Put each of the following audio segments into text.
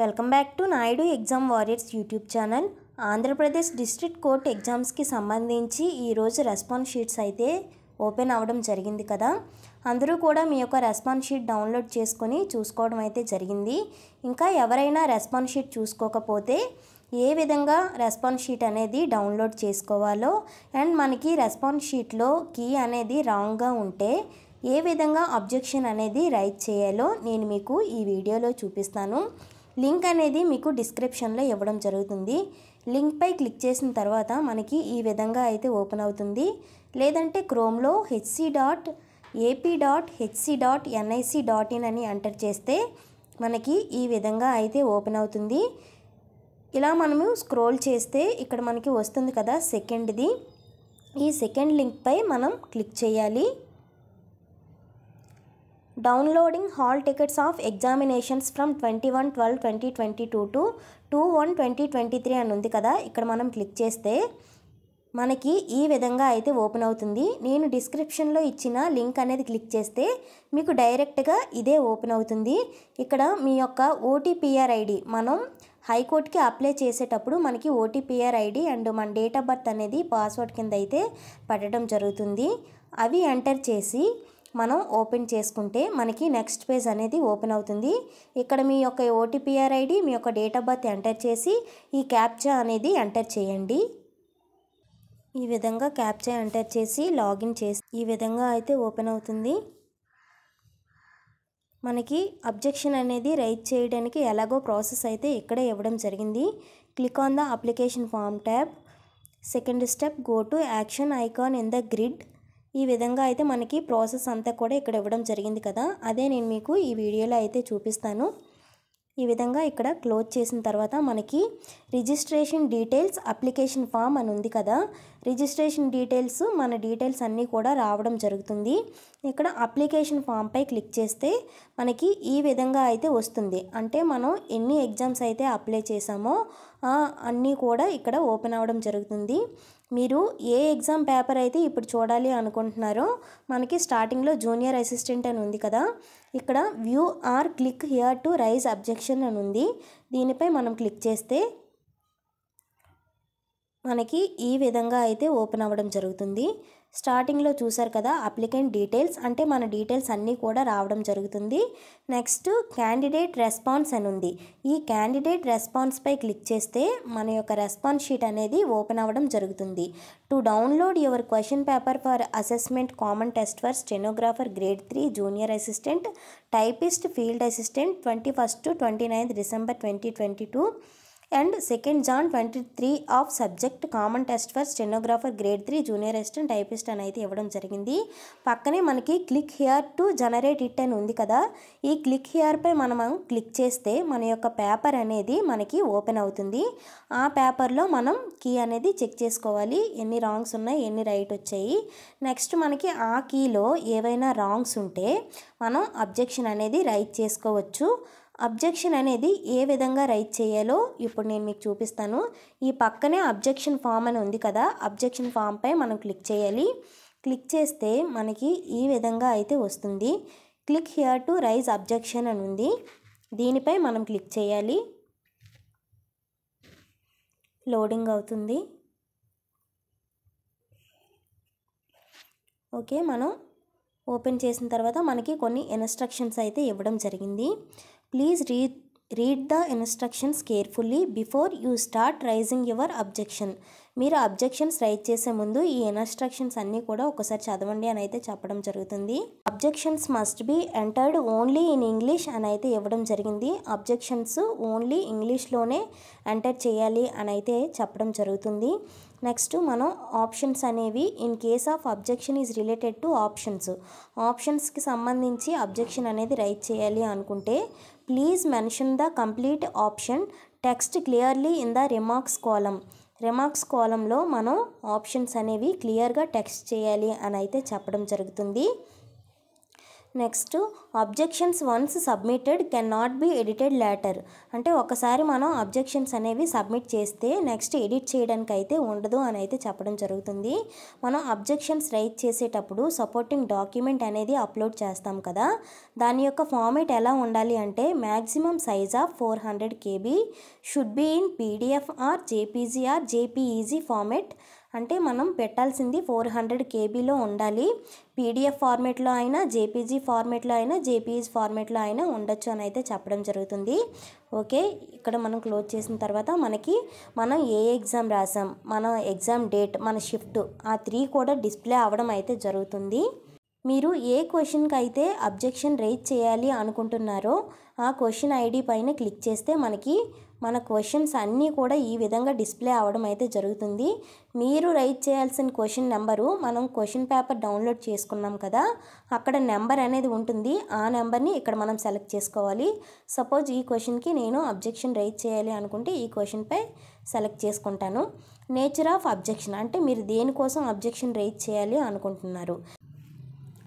welcome back to Naidu exam warriors YouTube channel Andhra Pradesh district court ఎగ్జామ్స్కి సంబంధించి ఈరోజు రెస్పాన్స్ షీట్స్ అయితే ఓపెన్ అవ్వడం జరిగింది కదా అందరూ కూడా మీ యొక్క రెస్పాన్స్ షీట్ డౌన్లోడ్ చేసుకొని చూసుకోవడం అయితే జరిగింది ఇంకా ఎవరైనా రెస్పాన్స్ షీట్ చూసుకోకపోతే ఏ విధంగా రెస్పాన్స్ షీట్ అనేది డౌన్లోడ్ చేసుకోవాలో అండ్ మనకి రెస్పాన్స్ షీట్లో కీ అనేది రాంగ్గా ఉంటే ఏ విధంగా అబ్జెక్షన్ అనేది రైట్ చేయాలో నేను మీకు ఈ వీడియోలో చూపిస్తాను లింక్ అనేది మీకు డిస్క్రిప్షన్లో ఇవ్వడం జరుగుతుంది లింక్పై క్లిక్ చేసిన తర్వాత మనకి ఈ విధంగా అయితే ఓపెన్ అవుతుంది లేదంటే క్రోమ్లో HC dot AP dot HC dot NIC dot in అని ఎంటర్ చేస్తే మనకి ఈ విధంగా అయితే ఓపెన్ అవుతుంది ఇలా మనము స్క్రోల్ చేస్తే ఇక్కడ మనకి వస్తుంది కదా సెకండ్ది ఈ సెకండ్ లింక్పై మనం క్లిక్ చేయాలి downloading hall tickets of examinations from twenty one twelve twenty twenty two to two one twenty twenty three అని ఉంది కదా ఇక్కడ మనం క్లిక్ చేస్తే మనకి ఈ విధంగా అయితే ఓపెన్ అవుతుంది నేను డిస్క్రిప్షన్లో ఇచ్చిన లింక్ అనేది క్లిక్ చేస్తే మీకు డైరెక్ట్గా ఇదే ఓపెన్ అవుతుంది ఇక్కడ మీ యొక్క ఓటీపీఆర్ ఐడి మనం హైకోర్టుకి అప్లై చేసేటప్పుడు మనకి ఓటీపీఆర్ ఐడి అండ్ మన డేట్ ఆఫ్ బర్త్ అనేది పాస్వర్డ్ కింద అయితే పెట్టడం జరుగుతుంది అవి ఎంటర్ చేసి మనం ఓపెన్ చేసుకుంటే మనకి నెక్స్ట్ పేజ్ అనేది ఓపెన్ అవుతుంది ఇక్కడ మీ యొక్క ఓటీపీఆర్ ఐడి మీ యొక్క డేట్ ఆఫ్ బర్త్ ఎంటర్ చేసి ఈ క్యాప్చా అనేది ఎంటర్ చేయండి ఈ విధంగా క్యాప్చా ఎంటర్ చేసి లాగిన్ చేసి ఈ విధంగా అయితే ఓపెన్ అవుతుంది మనకి అబ్జెక్షన్ అనేది రైట్ చేయడానికి ఎలాగో ప్రాసెస్ అయితే ఇక్కడే ఇవ్వడం జరిగింది click on the application form tab second step go to action icon in the grid ఈ విధంగా అయితే మనకి ప్రాసెస్ అంతా కూడా ఇక్కడ ఇవ్వడం జరిగింది కదా అదే నేను మీకు ఈ వీడియోలో అయితే చూపిస్తాను ఈ విధంగా ఇక్కడ క్లోజ్ చేసిన తర్వాత మనకి రిజిస్ట్రేషన్ డీటెయిల్స్ అప్లికేషన్ ఫామ్ అని ఉంది కదా రిజిస్ట్రేషన్ డీటెయిల్స్ మన డీటెయిల్స్ అన్నీ కూడా రావడం జరుగుతుంది ఇక్కడ అప్లికేషన్ ఫామ్పై క్లిక్ చేస్తే మనకి ఈ విధంగా అయితే వస్తుంది అంటే మనం ఎన్ని ఎగ్జామ్స్ అయితే అప్లై చేసామో అన్నీ కూడా ఇక్కడ ఓపెన్ అవ్వడం జరుగుతుంది మీరు ఏ ఎగ్జామ్ పేపర్ అయితే ఇప్పుడు చూడాలి అనుకుంటున్నారో మనకి స్టార్టింగ్లో జూనియర్ అసిస్టెంట్ అని ఉంది కదా ఇక్కడ view or click here to raise objection అని ఉంది దీనిపై మనం క్లిక్ చేస్తే మనకి ఈ విధంగా అయితే ఓపెన్ అవ్వడం జరుగుతుంది స్టార్టింగ్లో చూసారు కదా అప్లికెంట్ డీటెయిల్స్ అంటే మన డీటెయిల్స్ అన్నీ కూడా రావడం జరుగుతుంది నెక్స్ట్ క్యాండిడేట్ రెస్పాన్స్ అని ఉంది ఈ క్యాండిడేట్ రెస్పాన్స్పై క్లిక్ చేస్తే మన యొక్క రెస్పాన్స్ షీట్ అనేది ఓపెన్ అవ్వడం జరుగుతుంది to download your question paper for assessment common test for stenographer grade three junior assistant typist field assistant twenty first to twenty December twenty twenty and second Jan twenty three of subject common test for stenographer grade three junior assistant typist అని అయితే ఇవ్వడం జరిగింది పక్కనే మనకి click here to generate it అని ఉంది కదా ఈ క్లిక్ హియర్పై మనం క్లిక్ చేస్తే మన యొక్క పేపర్ అనేది మనకి ఓపెన్ అవుతుంది ఆ పేపర్లో మనం కీ అనేది చెక్ చేసుకోవాలి ఎన్ని రాంగ్స్ ఉన్నాయి ఎన్ని రైట్ వచ్చాయి నెక్స్ట్ మనకి ఆ కీలో ఏవైనా రాంగ్స్ ఉంటే మనం అబ్జెక్షన్ అనేది రైట్ చేసుకోవచ్చు అబ్జెక్షన్ అనేది ఏ విధంగా రైట్ చేయాలో ఇప్పుడు నేను మీకు చూపిస్తాను ఈ పక్కనే అబ్జెక్షన్ ఫామ్ అని ఉంది కదా అబ్జెక్షన్ ఫామ్పై మనం క్లిక్ చేయాలి క్లిక్ చేస్తే మనకి ఈ విధంగా అయితే వస్తుంది click here to raise objection అని ఉంది దీనిపై మనం క్లిక్ చేయాలి లోడింగ్ అవుతుంది ఓకే మనం ఓపెన్ చేసిన తర్వాత మనకి కొన్ని ఇన్స్ట్రక్షన్స్ అయితే ఇవ్వడం జరిగింది please read read the instructions carefully before you start raising your objection మీరు అబ్జెక్షన్స్ రైజ్ చేసే ముందు ఈ ఇన్స్ట్రక్షన్స్ అన్నీ కూడా ఒకసారి చదవండి అని అయితే చెప్పడం జరుగుతుంది objections must be entered only in English అని అయితే ఇవ్వడం జరిగింది అబ్జెక్షన్స్ ఓన్లీ ఇంగ్లీష్లోనే ఎంటర్ చేయాలి అని అయితే చెప్పడం జరుగుతుంది నెక్స్ట్ మనం ఆప్షన్స్ అనేవి in case of objection is related to options ఆప్షన్స్కి సంబంధించి అబ్జెక్షన్ అనేది రైట్ చేయాలి అనుకుంటే please mention the complete option text clearly in the remarks column remarks కాలంలో మనం ఆప్షన్స్ అనేవి క్లియర్గా టెక్స్ట్ చేయాలి అని అయితే చెప్పడం జరుగుతుంది next objections once submitted can not be edited later అంటే ఒకసారి మనం అబ్జెక్షన్స్ అనేవి సబ్మిట్ చేస్తే నెక్స్ట్ ఎడిట్ చేయడానికి అయితే ఉండదు అని అయితే చెప్పడం జరుగుతుంది మనం అబ్జెక్షన్స్ రైట్ చేసేటప్పుడు సపోర్టింగ్ డాక్యుమెంట్ అనేది అప్లోడ్ చేస్తాం కదా దాని యొక్క ఫార్మేట్ ఎలా ఉండాలి అంటే maximum size of four hundred KB should be in PDF or JPG or JPEG format అంటే మనం పెట్టాల్సింది ఫోర్ హండ్రెడ్ కేబీలో ఉండాలి పీడిఎఫ్ ఫార్మేట్లో అయినా జేపీజీ ఫార్మేట్లో అయినా జేపీఈజ్ ఫార్మేట్లో అయినా ఉండొచ్చు అని అయితే చెప్పడం జరుగుతుంది ఓకే ఇక్కడ మనం క్లోజ్ చేసిన తర్వాత మనకి మనం ఏ ఎగ్జామ్ రాసాం మన ఎగ్జామ్ డేట్ మన షిఫ్ట్ ఆ త్రీ కూడా డిస్ప్లే అవ్వడం అయితే జరుగుతుంది మీరు ఏ క్వశ్చన్కి అయితే అబ్జెక్షన్ రేజ్ చేయాలి అనుకుంటున్నారో ఆ క్వశ్చన్ ఐడి పైన క్లిక్ చేస్తే మనకి మన క్వశ్చన్స్ అన్నీ కూడా ఈ విధంగా డిస్ప్లే అవడం అయితే జరుగుతుంది మీరు రైట్ చేయాల్సిన క్వశ్చన్ నెంబరు మనం క్వశ్చన్ పేపర్ డౌన్లోడ్ చేసుకున్నాం కదా అక్కడ నెంబర్ అనేది ఉంటుంది ఆ నెంబర్ని ఇక్కడ మనం సెలెక్ట్ చేసుకోవాలి సపోజ్ ఈ క్వశ్చన్కి నేను అబ్జెక్షన్ రైట్ చేయాలి అనుకుంటే ఈ క్వశ్చన్పై సెలెక్ట్ చేసుకుంటాను నేచర్ ఆఫ్ అబ్జెక్షన్ అంటే మీరు దేనికోసం అబ్జెక్షన్ రైట్ చేయాలి అనుకుంటున్నారు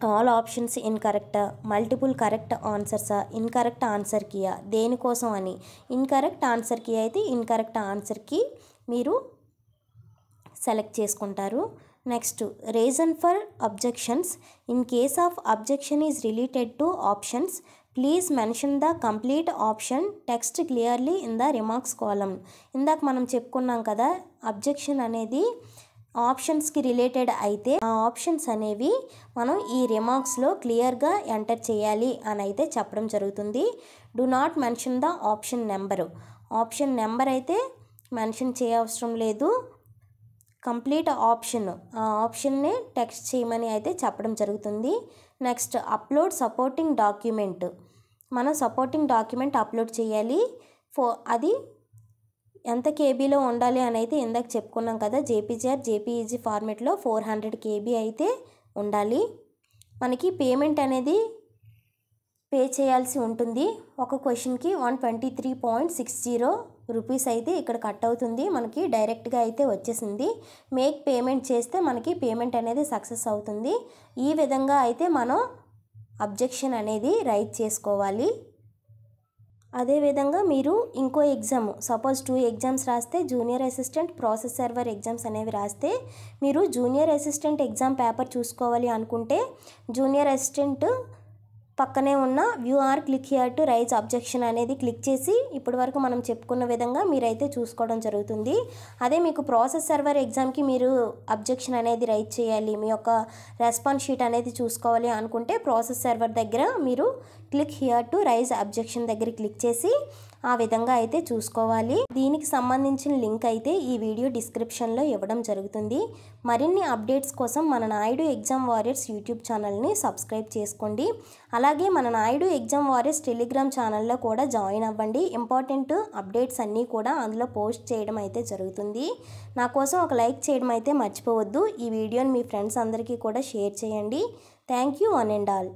all options incorrect multiple correct ఆన్సర్సా ఇన్కరెక్ట్ ఆన్సర్కియా దేనికోసం అని ఇన్కరెక్ట్ ఆన్సర్కి అయితే ఇన్కరెక్ట్ ఆన్సర్కి మీరు సెలెక్ట్ చేసుకుంటారు next reason for objections in case of objection is related to options please mention the complete option text clearly in the remarks column ఇందాక మనం చెప్పుకున్నాం కదా అబ్జెక్షన్ అనేది ఆప్షన్స్కి రిలేటెడ్ అయితే ఆ ఆప్షన్స్ అనేవి మనం ఈ రిమార్క్స్లో క్లియర్గా ఎంటర్ చేయాలి అని అయితే చెప్పడం జరుగుతుంది do not mention the option number option number అయితే మెన్షన్ చేయవసరం లేదు కంప్లీట్ ఆప్షన్ ఆ ఆప్షన్ని టెక్స్ట్ చేయమని అయితే చెప్పడం జరుగుతుంది నెక్స్ట్ అప్లోడ్ సపోర్టింగ్ డాక్యుమెంట్ మనం సపోర్టింగ్ డాక్యుమెంట్ అప్లోడ్ చేయాలి ఫో అది ఎంత కేబీలో ఉండాలి అని అయితే ఇందాక చెప్పుకున్నాం కదా జేపీజీఆర్ జేపీఈజీ ఫార్మెట్లో ఫోర్ హండ్రెడ్ కేబీ అయితే ఉండాలి మనకి పేమెంట్ అనేది పే చేయాల్సి ఉంటుంది ఒక క్వశ్చన్కి one twenty three point six zero rupees అయితే ఇక్కడ కట్ అవుతుంది మనకి డైరెక్ట్గా అయితే వచ్చేసింది మేక్ పేమెంట్ చేస్తే మనకి పేమెంట్ అనేది సక్సెస్ అవుతుంది ఈ విధంగా అయితే మనం అబ్జెక్షన్ అనేది రైట్ చేసుకోవాలి అదేవిధంగా మీరు ఇంకో ఎగ్జామ్ సపోజ్ టూ ఎగ్జామ్స్ రాస్తే junior assistant process server exams అనేవి రాస్తే మీరు జూనియర్ అసిస్టెంట్ ఎగ్జామ్ పేపర్ చూసుకోవాలి అనుకుంటే జూనియర్ అసిస్టెంట్ పక్కనే ఉన్న view or click here to raise objection అనేది క్లిక్ చేసి ఇప్పటి వరకు మనం చెప్పుకున్న విధంగా మీరైతే చూసుకోవడం జరుగుతుంది అదే మీకు ప్రాసెస్ సర్వర్ ఎగ్జామ్కి మీరు అబ్జెక్షన్ అనేది రైజ్ చేయాలి మీ యొక్క రెస్పాన్స్ షీట్ అనేది చూసుకోవాలి అనుకుంటే ప్రాసెస్ సర్వర్ దగ్గర మీరు click here to raise objection దగ్గర క్లిక్ చేసి ఆ విధంగా అయితే చూసుకోవాలి దీనికి సంబంధించిన లింక్ అయితే ఈ వీడియో డిస్క్రిప్షన్లో ఇవ్వడం జరుగుతుంది మరిన్ని అప్డేట్స్ కోసం మన నాయుడు ఎగ్జామ్ వారియర్స్ యూట్యూబ్ ఛానల్ని సబ్స్క్రైబ్ చేసుకోండి అలాగే మన నాయుడు ఎగ్జామ్ వారియర్స్ టెలిగ్రామ్ ఛానల్లో కూడా జాయిన్ అవ్వండి ఇంపార్టెంట్ అప్డేట్స్ అన్నీ కూడా అందులో పోస్ట్ చేయడం అయితే జరుగుతుంది నా కోసం ఒక లైక్ చేయడం అయితే మర్చిపోవద్దు ఈ వీడియోని మీ ఫ్రెండ్స్ అందరికీ కూడా షేర్ చేయండి thank you one and all